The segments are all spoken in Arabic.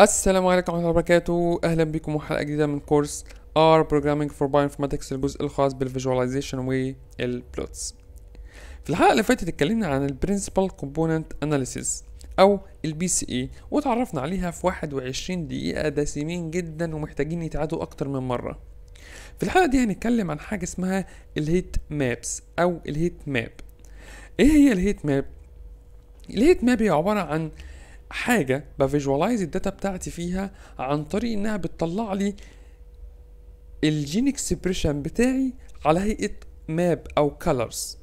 السلام عليكم ورحمة الله وبركاته أهلا بكم وحلقة جديدة من كورس R Programming for Bioinformatics الجزء الخاص بالفيجواليزيشن والبلوتس في الحلقة اللي فاتت اتكلمنا عن ال Principal Component Analysis أو البي سي اي e، وتعرفنا عليها في 21 دقيقة دسمين جدا ومحتاجين يتعادوا أكتر من مرة في الحلقة دي هنتكلم عن حاجة اسمها الهيت مابس أو الهيت ماب إيه هي الهيت ماب؟ الهيت ماب هي عبارة عن حاجة بفيجوالايز الداتا بتاعتي فيها عن طريق انها بتطلع لي الجين اكسبريشن بتاعي على هيئة ماب او كالرز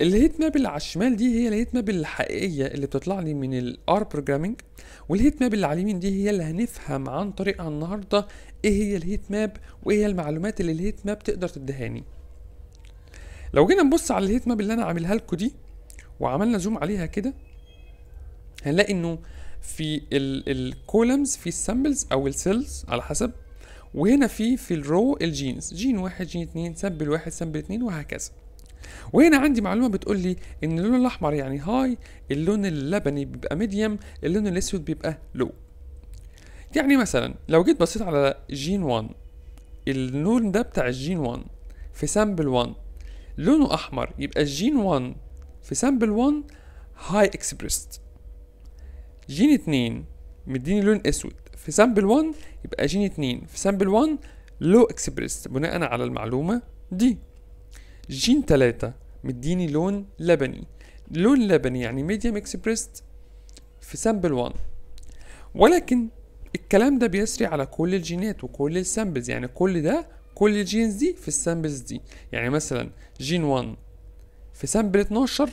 الهيت ماب اللي على الشمال دي هي الهيت ماب الحقيقية اللي بتطلع لي من الار بروجرامينج والهيت ماب اللي على اليمين دي هي اللي هنفهم عن طريقها النهاردة ايه هي الهيت ماب وايه هي المعلومات اللي الهيت ماب تقدر تدهاني لو جينا نبص على الهيت ماب اللي انا عاملها لكم دي وعملنا زوم عليها كده هنلاقي انه في الكولمز في السامبلز او السيلز على حسب وهنا في في الرو الجينز جين واحد جين اتنين سامبل واحد سامبل اتنين وهكذا وهنا عندي معلومه بتقول لي ان اللون الاحمر يعني هاي اللون اللبني بيبقى ميديم اللون الاسود بيبقى لو يعني مثلا لو جيت بصيت على جين 1 اللون ده بتاع الجين 1 في سامبل 1 لونه احمر يبقى الجين 1 في سامبل 1 هاي اكسبريست جين 2 مديني لون اسود في سامبل 1 يبقى جين 2 في سامبل 1 لو اكسبريس بناء على المعلومة دي جين 3 مديني لون لبني لون لبني يعني ميديم اكسبريس في سامبل 1 ولكن الكلام ده بيسري على كل الجينات وكل السامبلز يعني كل ده كل الجينز دي في السامبلز دي يعني مثلا جين 1 في سامبل 12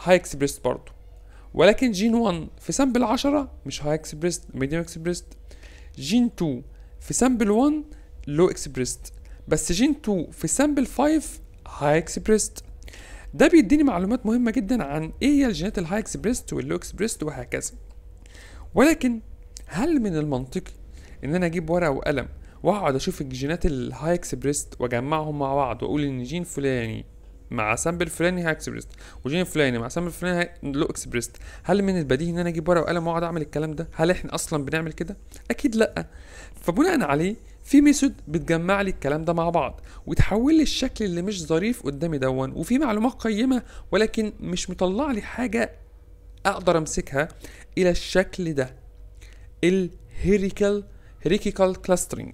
هاي اكسبريس برضه ولكن جين 1 في سامبل 10 مش هاي اكسبريست ميديوم اكسبريست جين 2 في سامبل 1 لو اكسبريست بس جين 2 في سامبل 5 هاي اكسبريست ده بيديني معلومات مهمة جدا عن ايه هي الجينات الهاي اكسبريست واللو اكسبريست وهكذا ولكن هل من المنطقي ان انا اجيب ورقة وقلم واقعد اشوف الجينات الهاي اكسبريست واجمعهم مع بعض واقول ان جين فلاني مع سامبل فلاني هاكسبريست وجين فلاني مع سامبل فلاني لو اكسبريست هل من البديهي ان انا اجيب ورقه وقلم واقعد اعمل الكلام ده هل احنا اصلا بنعمل كده اكيد لا فبناء عليه في ميثود بتجمع لي الكلام ده مع بعض وتحول لي الشكل اللي مش ظريف قدامي دون وفي معلومات قيمه ولكن مش مطلع لي حاجه اقدر امسكها الى الشكل ده الهيريكال هيريكال كلاسترنج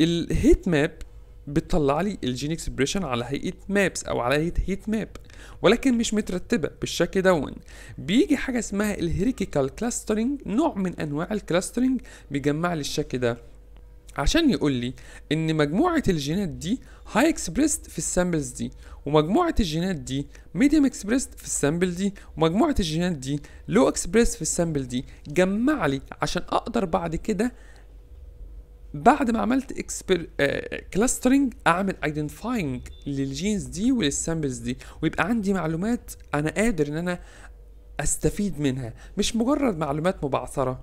الهيت ماب بتطلع لي الجين اكسبريشن على هيئه مابس او على هيئه هيت ماب ولكن مش مترتبه بالشكل دون بيجي حاجه اسمها الهيريكيكال كلاسترنج نوع من انواع الكلاسترنج بيجمع لي الشكل ده عشان يقول لي ان مجموعه الجينات دي هاي اكسبريست في السامبلز دي ومجموعه الجينات دي ميديوم اكسبريست في السامبل دي ومجموعه الجينات دي لو اكسبريست في السامبل دي جمع لي عشان اقدر بعد كده بعد ما عملت اكسبر آه، كلاسترنج آه، اعمل ايدنتفاينج للجينز دي وللسامبلز دي ويبقى عندي معلومات انا قادر ان انا استفيد منها مش مجرد معلومات مبعثره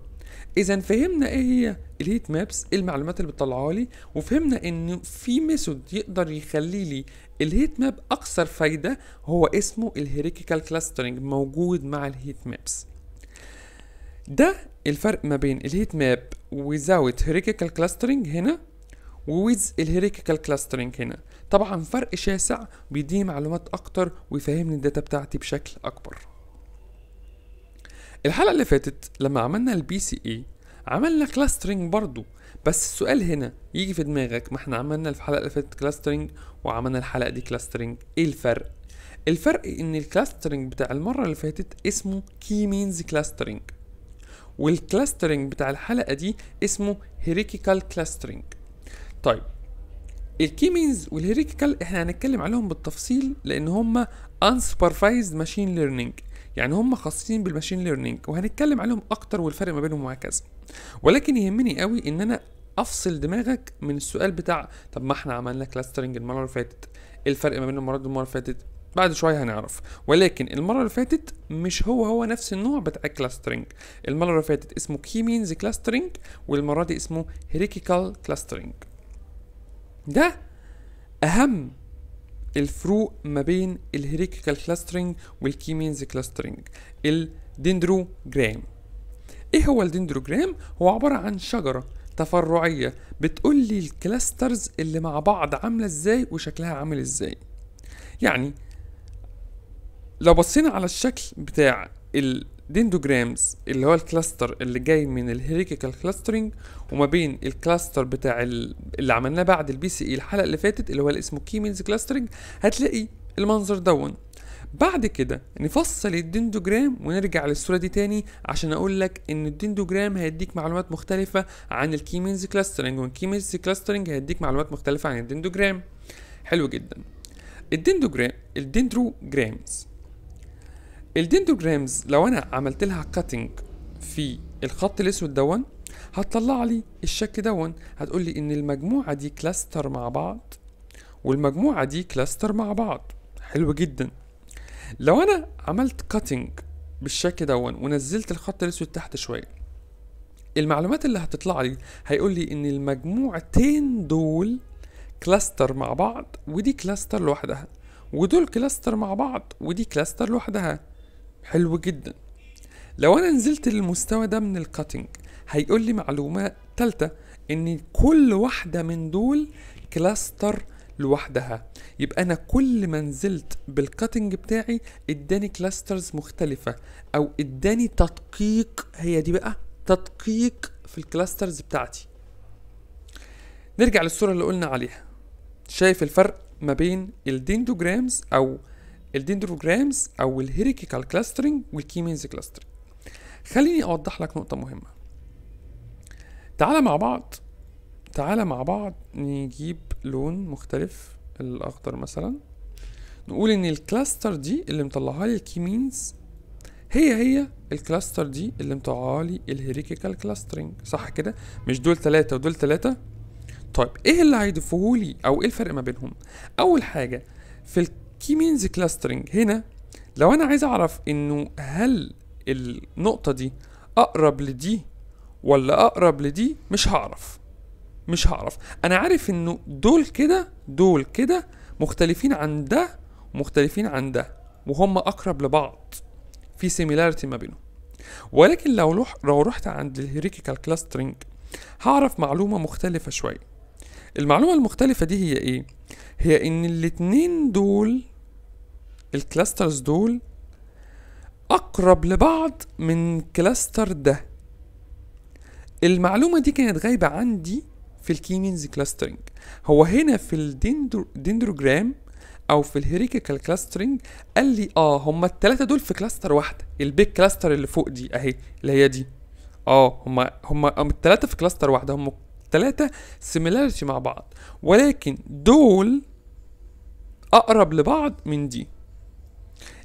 اذا فهمنا ايه هي الهيت إيه مابس المعلومات اللي بتطلعها لي وفهمنا ان في ميثود يقدر يخلي لي الهيت ماب اكثر فايده هو اسمه الهيريكيكال كلاسترنج موجود مع الهيت مابس ده الفرق ما بين الهيت ماب وزاوت hierarchical كلاسترينج هنا وويز الهيريكال كلاسترنج هنا طبعا فرق شاسع بيديني معلومات اكتر ويفهمني الداتا بتاعتي بشكل اكبر الحلقه اللي فاتت لما عملنا البي سي اي e عملنا كلاسترنج برضو بس السؤال هنا يجي في دماغك ما احنا عملنا في الحلقه اللي فاتت كلاسترنج وعملنا الحلقه دي كلاسترنج ايه الفرق الفرق ان الكلاسترنج بتاع المره اللي فاتت اسمه كي مينز كلاسترنج والكلاسترنج بتاع الحلقه دي اسمه هيريكيكال كلاسترنج طيب الكيمينز والهيريكيكال احنا هنتكلم عليهم بالتفصيل لان هم unsupervised ماشين ليرنينج يعني هم خاصين بالماشين ليرنينج وهنتكلم عليهم اكتر والفرق ما بينهم وهكذا ولكن يهمني قوي ان انا افصل دماغك من السؤال بتاع طب ما احنا عملنا كلاسترنج المره اللي فاتت إيه الفرق ما بين المره دي والمره اللي فاتت بعد شوية هنعرف ولكن المرة اللي فاتت مش هو هو نفس النوع بتاع كلاسترنج المرة اللي فاتت اسمه كي مينز كلاسترنج والمرة دي اسمه هيريكيكال كلاسترنج ده أهم الفروق ما بين الهيريكيكال كلاسترنج والكي مينز كلاسترنج جرام ايه هو جرام هو عبارة عن شجرة تفرعية بتقول لي الكلاسترز اللي مع بعض عاملة ازاي وشكلها عامل ازاي يعني لو بصينا على الشكل بتاع الديندوجرامز اللي هو الكلاستر اللي جاي من الهيريكيكال كلاسترنج وما بين الكلاستر بتاع اللي عملناه بعد البي سي اي e الحلقه اللي فاتت اللي هو اللي اسمه كي مينز كلاسترنج هتلاقي المنظر دون بعد كده نفصل الديندوجرام ونرجع للصوره دي تاني عشان اقول لك ان الديندوجرام هيديك معلومات مختلفه عن الكيمينز كلاسترنج والكيمينز كلاسترنج هيديك معلومات مختلفه عن الديندوجرام حلو جدا الديندوجرام الديندروجرامز الدندوجرامز لو انا عملت لها كاتنج في الخط الاسود دون هتطلع لي الشكل دون هتقول لي ان المجموعه دي كلاستر مع بعض والمجموعه دي كلاستر مع بعض حلو جدا لو انا عملت كاتنج بالشكل دون ونزلت الخط الاسود تحت شويه المعلومات اللي هتطلع لي هيقول لي ان المجموعتين دول كلاستر مع بعض ودي كلاستر لوحدها ودول كلاستر مع بعض ودي كلاستر لوحدها حلو جدا لو انا نزلت للمستوى ده من الكاتنج هيقول لي معلومه ثالثه ان كل واحده من دول كلاستر لوحدها يبقى انا كل ما نزلت بالكاتنج بتاعي اداني كلاسترز مختلفه او اداني تدقيق هي دي بقى تدقيق في الكلاسترز بتاعتي نرجع للصوره اللي قلنا عليها شايف الفرق ما بين الديندوجرامز او الديندروجرامز او الهيريكيكال كلاسترنج والكيمينز كلاسترنج خليني اوضح لك نقطه مهمه تعالى مع بعض تعالى مع بعض نجيب لون مختلف الاخضر مثلا نقول ان الكلاستر دي اللي مطلعها لي الكيمينز هي هي الكلاستر دي اللي مطلعها لي الهيريكيكال كلاسترنج صح كده مش دول ثلاثة ودول ثلاثة طيب ايه اللي هيضيفوه لي او ايه الفرق ما بينهم اول حاجة في كي مينز كلاسترنج هنا لو انا عايز اعرف انه هل النقطه دي اقرب لدي ولا اقرب لدي مش هعرف مش هعرف انا عارف انه دول كده دول كده مختلفين عن ده ومختلفين عن ده وهم اقرب لبعض في سيميلاريتي ما بينهم ولكن لو روح لو رحت عند الهيريكيكال كلاسترنج هعرف معلومه مختلفه شويه المعلومه المختلفه دي هي ايه هي ان الاتنين دول الكلاسترز دول اقرب لبعض من كلاستر ده المعلومه دي كانت غايبه عندي في الكيمينز كلاسترنج هو هنا في الديندروجرام او في الهيريكال كلاسترنج قال لي اه هما التلاتة دول في كلاستر واحده البيج كلاستر اللي فوق دي اهي اللي هي دي اه هما هما التلاتة في كلاستر واحده هما التلاتة سيميلاريتي مع بعض ولكن دول اقرب لبعض من دي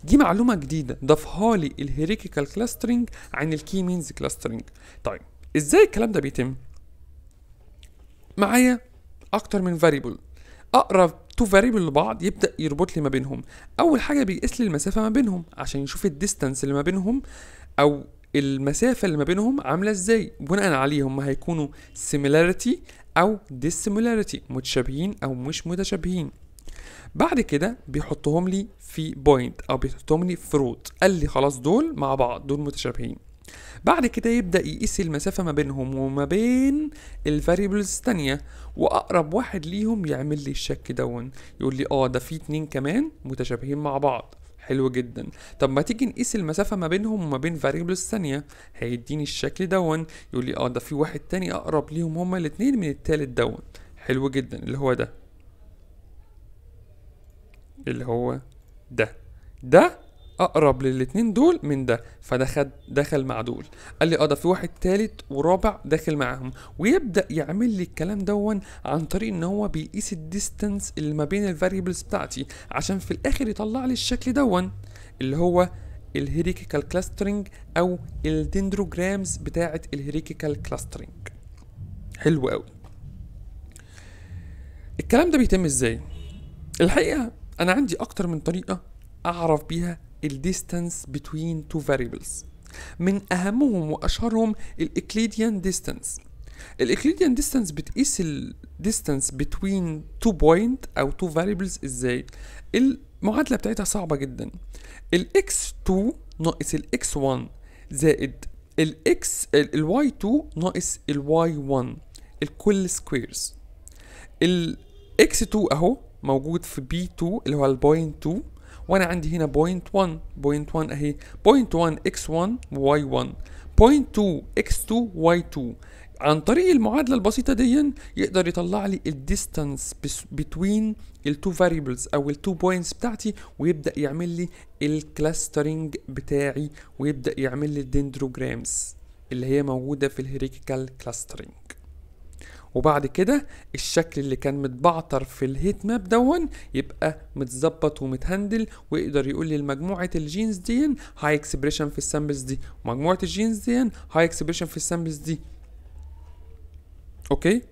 دي معلومه جديده ضافها لي الهيراركيكال كلاسترنج عن الكي مينز كلاسترنج طيب ازاي الكلام ده بيتم معايا اكتر من فاريبل اقرب تو فاريبل لبعض يبدا يربط لي ما بينهم اول حاجه بيقيس لي المسافه ما بينهم عشان يشوف الديستانس اللي ما بينهم او المسافه اللي ما بينهم عامله ازاي بناء عليه هم هيكونوا سيميلاريتي او ديسيميلاريتي متشابهين او مش متشابهين بعد كده بيحطهم لي في بوينت او بيحطهم لي في روت قال لي خلاص دول مع بعض دول متشابهين بعد كده يبدا يقيس المسافه ما بينهم وما بين الفاريبلز الثانيه واقرب واحد ليهم يعمل لي الشك دون يقول لي اه ده في اتنين كمان متشابهين مع بعض حلو جدا طب ما تيجي نقيس المسافه ما بينهم وما بين فاريبلز الثانيه هيديني الشكل دون يقول لي اه ده في واحد تاني اقرب ليهم هما الاتنين من التالت دون حلو جدا اللي هو ده اللي هو ده ده اقرب للاتنين دول من ده فده خد دخل مع دول قال لي اه ده في واحد تالت ورابع داخل معاهم ويبدا يعمل لي الكلام دون عن طريق ان هو بيقيس الديستنس اللي ما بين الفاريبلز بتاعتي عشان في الاخر يطلع لي الشكل دون اللي هو الهيريكيكال كلاسترنج او الدندروجرامز بتاعه الهيريكيكال كلاسترنج حلو قوي الكلام ده بيتم ازاي الحقيقه انا عندي اكتر من طريقه اعرف بيها الديستانس بتوين تو variables من اهمهم واشهرهم الاكليديان ديستانس الاكليديان ديستانس بتقيس الديستانس بتوين تو بوينت او تو variables ازاي المعادله بتاعتها صعبه جدا الاكس 2 ناقص الاكس 1 زائد الاكس الواي 2 ناقص الواي 1 الكل سكويرز الاكس 2 اهو موجود في بي 2 اللي هو البوينت 2 وانا عندي هنا بوينت 1 بوينت 1 اهي بوينت 1 x 1 y 1 بوينت 2 x 2 y 2 عن طريق المعادله البسيطه دي يقدر يطلع لي الديستانس بتوين التو فاريبلز او التو بوينتس بتاعتي ويبدا يعمل لي الكلاسترنج بتاعي ويبدا يعمل لي الدندروجرامز اللي هي موجوده في الهيريكال كلاسترنج وبعد كده الشكل اللي كان متبعتر في الهيت ماب دون يبقى متظبط ومتهندل ويقدر يقول لي مجموعه الجينز دي هاي اكسبريشن في السامبلز دي ومجموعه الجينز دي هاي اكسبريشن في السامبلز دي اوكي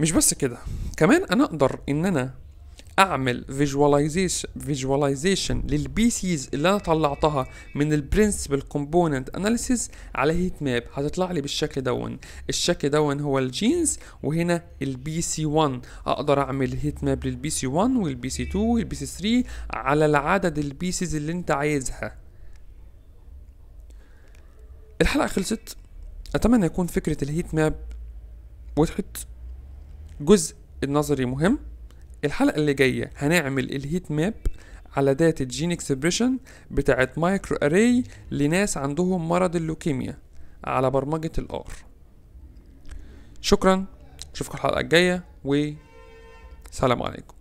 مش بس كده كمان انا اقدر ان انا اعمل فيجواليزيشن للبيسيز اللي انا طلعتها من البرنسبل كومبوننت اناليسيز على هيت ماب هتطلع لي بالشكل دون الشكل دون هو الجينز وهنا البي سي 1 اقدر اعمل هيت ماب للبي سي 1 والبي سي 2 والبي سي 3 على العدد البيسيز اللي انت عايزها الحلقه خلصت اتمنى يكون فكره الهيت ماب وضحت جزء النظري مهم الحلقة اللي جاية هنعمل الهيت ماب على داتا جين اكسبريشن بتاعت مايكرو اري لناس عندهم مرض اللوكيميا على برمجة الار شكرا اشوفكم الحلقة الجاية و سلام عليكم